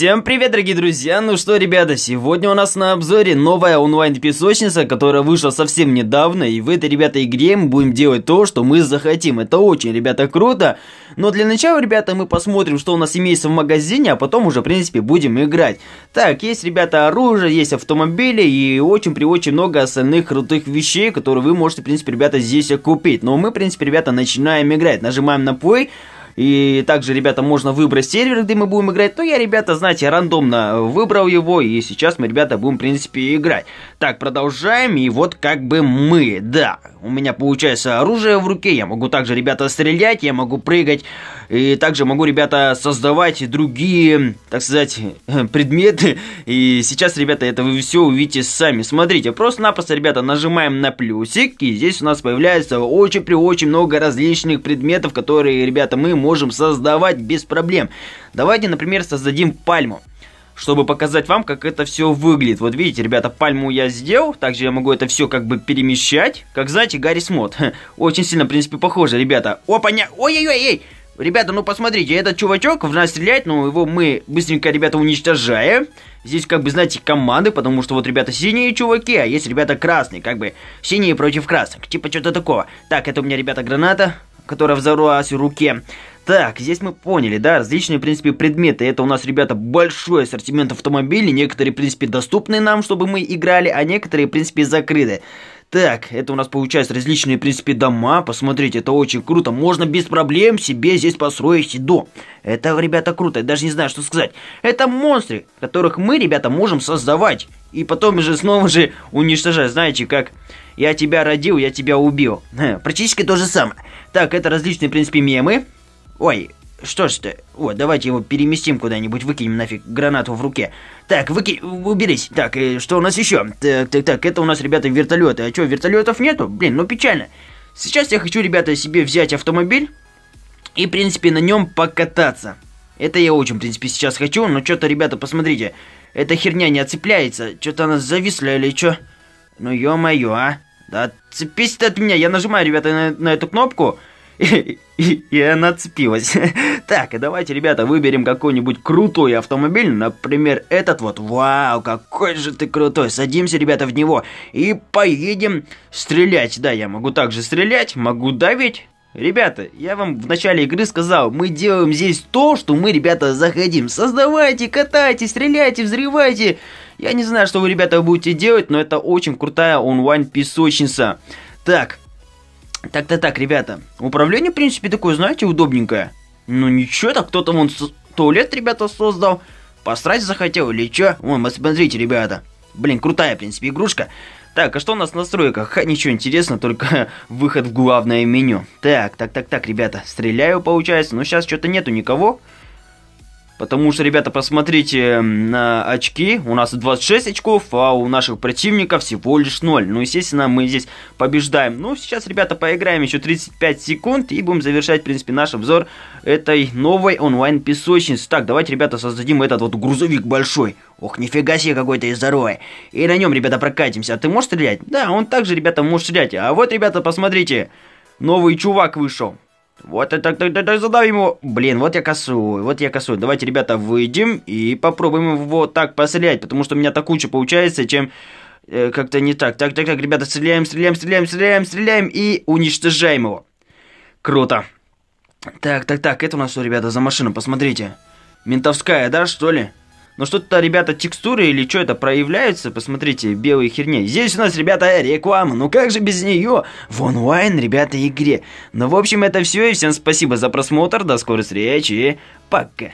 Всем привет, дорогие друзья! Ну что, ребята, сегодня у нас на обзоре новая онлайн-песочница, которая вышла совсем недавно, и в этой, ребята, игре мы будем делать то, что мы захотим. Это очень, ребята, круто! Но для начала, ребята, мы посмотрим, что у нас имеется в магазине, а потом уже, в принципе, будем играть. Так, есть, ребята, оружие, есть автомобили и очень-при-очень много остальных крутых вещей, которые вы можете, в принципе, ребята, здесь купить. Но мы, в принципе, ребята, начинаем играть. Нажимаем на play, и также, ребята, можно выбрать сервер, где мы будем играть. Но ну, я, ребята, знаете, рандомно выбрал его. И сейчас мы, ребята, будем, в принципе, играть. Так, продолжаем. И вот как бы мы, да. У меня получается оружие в руке. Я могу также, ребята, стрелять. Я могу прыгать. И также могу, ребята, создавать другие, так сказать, предметы. И сейчас, ребята, это вы все увидите сами. Смотрите, просто-напросто, ребята, нажимаем на плюсик. И здесь у нас появляется очень-при-очень -очень много различных предметов, которые, ребята, мы можем можем создавать без проблем. Давайте, например, создадим пальму чтобы показать вам, как это все выглядит. Вот видите, ребята, пальму я сделал, также я могу это все как бы перемещать, как, знаете, гаррис мод. Очень сильно, в принципе, похоже, ребята. Опа-ня, ой-ой-ой-ой! Ребята, ну посмотрите, этот чувачок в нас стреляет, но его мы быстренько, ребята, уничтожаем. Здесь, как бы, знаете, команды, потому что вот, ребята, синие чуваки, а есть, ребята, красные, как бы, синие против красных, типа что-то такого. Так, это у меня, ребята, граната, которая взорвалась в руке. Так, здесь мы поняли, да, различные, в принципе, предметы. Это у нас, ребята, большой ассортимент автомобилей. Некоторые, в принципе, доступны нам, чтобы мы играли, а некоторые, в принципе, закрыты. Так, это у нас получается различные, в принципе, дома. Посмотрите, это очень круто. Можно без проблем себе здесь построить дом. Это, ребята, круто. Я даже не знаю, что сказать. Это монстры, которых мы, ребята, можем создавать. И потом же снова же уничтожать. Знаете, как я тебя родил, я тебя убил. Практически то же самое. Так, это различные, в принципе, мемы. Ой, что ж ты? О, давайте его переместим куда-нибудь, выкинем нафиг гранату в руке. Так, выки... уберись. Так, и что у нас еще? Так, так, так, это у нас, ребята, вертолеты. А что, вертолетов нету? Блин, ну печально. Сейчас я хочу, ребята, себе взять автомобиль и, в принципе, на нем покататься. Это я очень, в принципе, сейчас хочу, но что-то, ребята, посмотрите. Эта херня не отцепляется. Что-то она зависла или что? Ну, ё-моё, а. Да отцепись ты от меня. Я нажимаю, ребята, на, на эту кнопку. И, она цепилась. Так, и давайте, ребята, выберем какой-нибудь крутой автомобиль. Например, этот вот. Вау, какой же ты крутой. Садимся, ребята, в него и поедем стрелять. Да, я могу также стрелять, могу давить. Ребята, я вам в начале игры сказал, мы делаем здесь то, что мы, ребята, заходим. Создавайте, катайте, стреляйте, взрывайте. Я не знаю, что вы, ребята, будете делать, но это очень крутая онлайн-песочница. Так, так-то так, ребята. Управление, в принципе, такое, знаете, удобненькое. Ну ничего, так кто-то вон туалет, ребята, создал. Посрать захотел или чё? Вон, посмотрите, ребята. Блин, крутая, в принципе, игрушка. Так, а что у нас в настройках? Ха, ничего интересного, только выход в главное меню. Так, так, так, так, ребята, стреляю, получается, но ну, сейчас что-то нету никого. Потому что, ребята, посмотрите на очки. У нас 26 очков, а у наших противников всего лишь 0. Ну, естественно, мы здесь побеждаем. Ну, сейчас, ребята, поиграем еще 35 секунд и будем завершать, в принципе, наш обзор этой новой онлайн-песочницы. Так, давайте, ребята, создадим этот вот грузовик большой. Ох, нифига себе, какой-то из здоровый. И на нем, ребята, прокатимся. А ты можешь стрелять? Да, он также, ребята, может стрелять. А вот, ребята, посмотрите. Новый чувак вышел. Вот так, так, так, так, задавим его. Блин, вот я косую, вот я косую. Давайте, ребята, выйдем и попробуем его так пострелять, потому что у меня так лучше получается, чем э, как-то не так. Так, так, так, ребята, стреляем, стреляем, стреляем, стреляем, стреляем и уничтожаем его. Круто. Так, так, так, это у нас что, ребята, за машина, посмотрите. Ментовская, да, что ли? Но ну, что-то, ребята, текстуры или что это проявляются, посмотрите, белые херни. Здесь у нас, ребята, реклама, ну как же без нее? В онлайн, ребята, игре. Ну, в общем, это все, и всем спасибо за просмотр, до скорой встречи, пока.